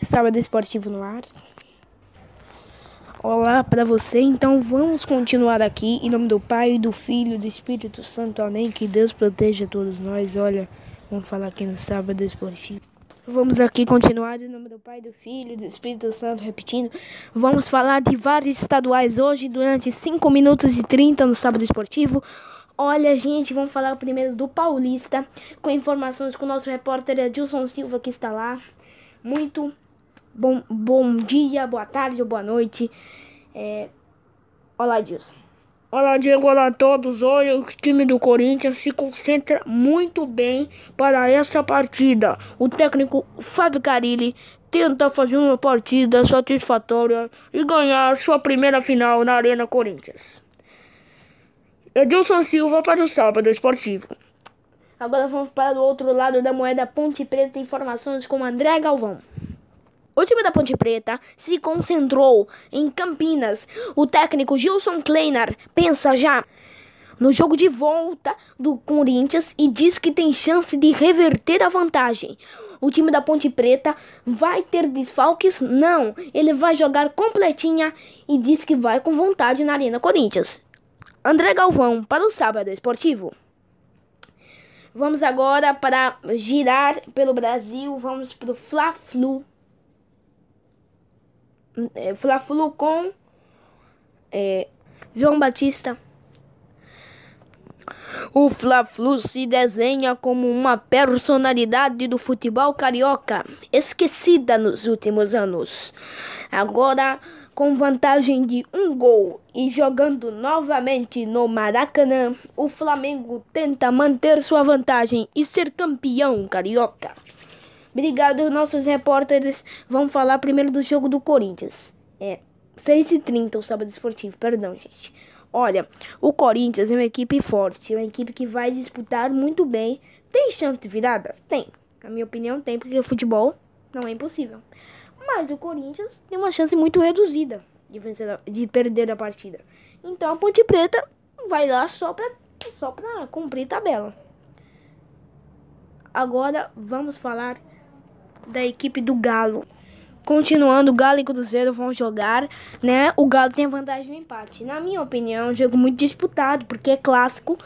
sábado esportivo no ar. Olá para você. Então vamos continuar aqui em nome do Pai, do Filho, do Espírito Santo. Amém. Que Deus proteja todos nós. Olha, vamos falar aqui no sábado esportivo. Vamos aqui continuar em nome do Pai, do Filho, do Espírito Santo, repetindo. Vamos falar de vários estaduais hoje, durante 5 minutos e 30 no sábado esportivo. Olha, gente, vamos falar primeiro do Paulista, com informações com o nosso repórter Adilson Silva, que está lá muito bom, bom dia, boa tarde ou boa noite. É... Olá, Dilson. Olá, Diego. Olá a todos. Hoje o time do Corinthians se concentra muito bem para essa partida. O técnico Fábio Carilli tenta fazer uma partida satisfatória e ganhar sua primeira final na Arena Corinthians. Edilson Silva para o Sábado Esportivo. Agora vamos para o outro lado da moeda Ponte Preta. Informações com André Galvão. O time da Ponte Preta se concentrou em Campinas. O técnico Gilson Kleiner pensa já no jogo de volta do Corinthians e diz que tem chance de reverter a vantagem. O time da Ponte Preta vai ter desfalques? Não, ele vai jogar completinha e diz que vai com vontade na Arena Corinthians. André Galvão para o Sábado Esportivo. Vamos agora para girar pelo Brasil. Vamos para o Fla-Flu. Hum, é, Fla-Flu com é, João Batista. O Fla-Flu se desenha como uma personalidade do futebol carioca, esquecida nos últimos anos. Agora com vantagem de um gol e jogando novamente no Maracanã, o Flamengo tenta manter sua vantagem e ser campeão carioca. Obrigado, nossos repórteres vão falar primeiro do jogo do Corinthians. É, 6h30 o sábado esportivo, perdão, gente. Olha, o Corinthians é uma equipe forte, é uma equipe que vai disputar muito bem. Tem chance de virada? Tem. Na minha opinião, tem, porque o futebol não é impossível. Mas o Corinthians tem uma chance muito reduzida de, vencer de perder a partida. Então a Ponte Preta vai lá só para só pra cumprir tabela. Agora vamos falar da equipe do Galo. Continuando, Galo e Cruzeiro vão jogar, né? O Galo tem vantagem no empate. Na minha opinião, é um jogo muito disputado, porque é clássico,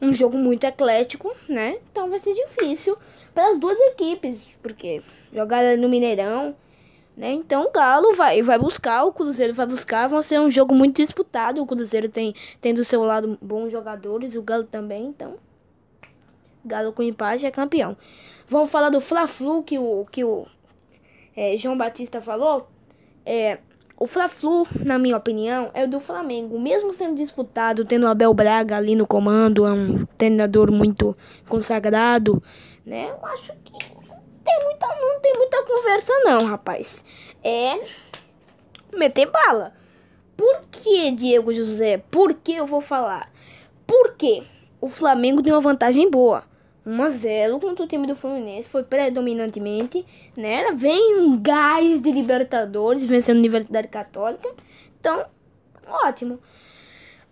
um jogo muito eclético, né? Então vai ser difícil para as duas equipes, porque jogar no Mineirão né? Então o Galo vai, vai buscar, o Cruzeiro vai buscar, vai ser um jogo muito disputado. O Cruzeiro tem, tem do seu lado bons jogadores, o Galo também, então. Galo com empate é campeão. Vamos falar do Fla-Flu que o, que o é, João Batista falou. É, o Fla-Flu, na minha opinião, é o do Flamengo. Mesmo sendo disputado, tendo o Abel Braga ali no comando, é um treinador muito consagrado, né? Eu acho que tem muita, não tem muita conversa não, rapaz. É meter bala. Por que, Diego José? Por que eu vou falar? Porque o Flamengo tem uma vantagem boa. 1x0 contra o time do Fluminense, foi predominantemente, né? Vem um gás de Libertadores, vencendo a Universidade Católica. Então, ótimo.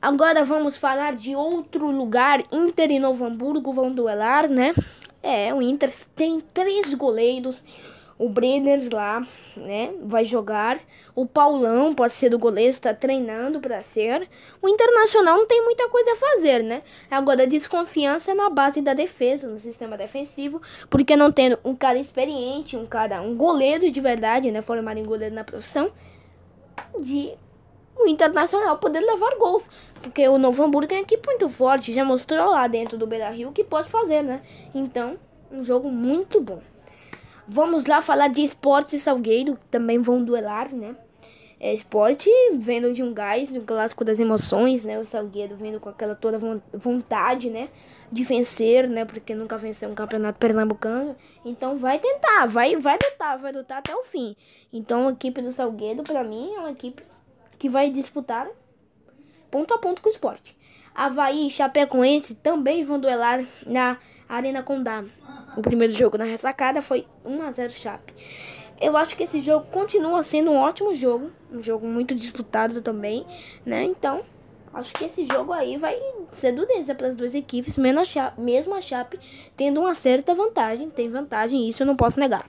Agora vamos falar de outro lugar, Inter e Novo Hamburgo vão duelar, né? É, o Inter tem três goleiros. O Brenner lá, né, vai jogar. O Paulão pode ser do goleiro, está treinando para ser. O Internacional não tem muita coisa a fazer, né? Agora, a desconfiança é na base da defesa, no sistema defensivo, porque não tendo um cara experiente, um cara, um goleiro de verdade, né, formado em goleiro na profissão, de o Internacional poder levar gols. Porque o Novo Hamburgo é uma equipe muito forte, já mostrou lá dentro do Beira Rio que pode fazer, né? Então, um jogo muito bom. Vamos lá falar de esporte e Salgueiro, que também vão duelar, né? É, esporte vendo de um gás, do um clássico das emoções, né? O Salgueiro vendo com aquela toda vontade, né? De vencer, né? Porque nunca venceu um campeonato pernambucano. Então vai tentar, vai, vai lutar, vai lutar até o fim. Então a equipe do Salgueiro, para mim, é uma equipe que vai disputar ponto a ponto com o esporte. Havaí e Chapecoense também vão duelar na Arena Condá. O primeiro jogo na ressacada foi 1x0 Chape. Eu acho que esse jogo continua sendo um ótimo jogo, um jogo muito disputado também, né? Então, acho que esse jogo aí vai ser dureza para as duas equipes, menos a Chape, mesmo a Chape tendo uma certa vantagem, tem vantagem, isso eu não posso negar.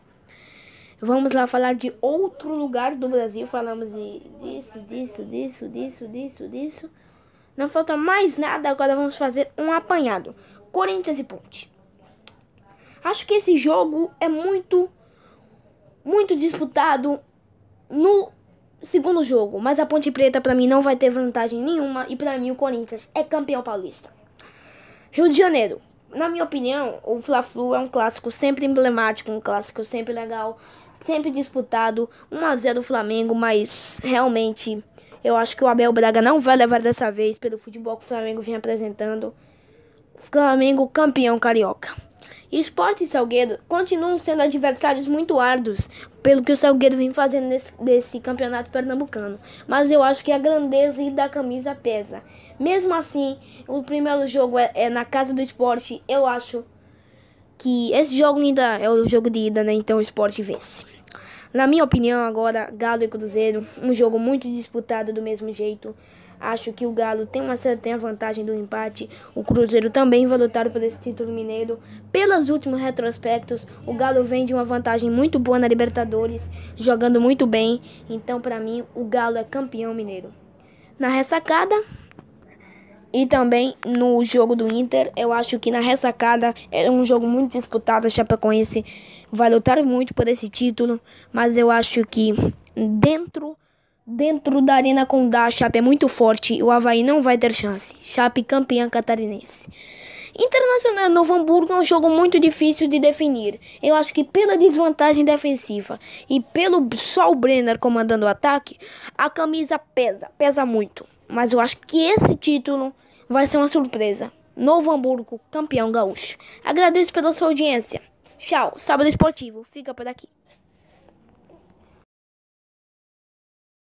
Vamos lá falar de outro lugar do Brasil. Falamos de, disso, disso, disso, disso, disso, disso. Não falta mais nada. Agora vamos fazer um apanhado. Corinthians e Ponte. Acho que esse jogo é muito, muito disputado no segundo jogo. Mas a Ponte Preta para mim não vai ter vantagem nenhuma. E para mim o Corinthians é campeão paulista. Rio de Janeiro. Na minha opinião, o Fla-Flu é um clássico sempre emblemático, um clássico sempre legal, sempre disputado, 1 a 0 Flamengo, mas realmente eu acho que o Abel Braga não vai levar dessa vez pelo futebol que o Flamengo vem apresentando. Flamengo campeão carioca. Esporte e Salgueiro continuam sendo adversários muito árduos pelo que o Salgueiro vem fazendo nesse, desse campeonato pernambucano. Mas eu acho que a grandeza da camisa pesa. Mesmo assim, o primeiro jogo é, é na casa do esporte. Eu acho que esse jogo ainda é o jogo de ida, né? Então o esporte vence. Na minha opinião, agora, Galo e Cruzeiro, um jogo muito disputado do mesmo jeito. Acho que o Galo tem uma certa vantagem do empate. O Cruzeiro também vai lutar por esse título mineiro. Pelos últimos retrospectos, o Galo vem de uma vantagem muito boa na Libertadores, jogando muito bem. Então, para mim, o Galo é campeão mineiro. Na ressacada, e também no jogo do Inter, eu acho que na ressacada é um jogo muito disputado. A Chapecoense vai lutar muito por esse título, mas eu acho que dentro dentro da Arena Condá, a Chape é muito forte e o Havaí não vai ter chance. Chape campeã catarinense. Internacional Novo Hamburgo é um jogo muito difícil de definir. Eu acho que pela desvantagem defensiva e pelo só o Brenner comandando o ataque, a camisa pesa, pesa muito mas eu acho que esse título vai ser uma surpresa. Novo Hamburgo, campeão gaúcho. Agradeço pela sua audiência. Tchau, sábado esportivo. Fica por aqui.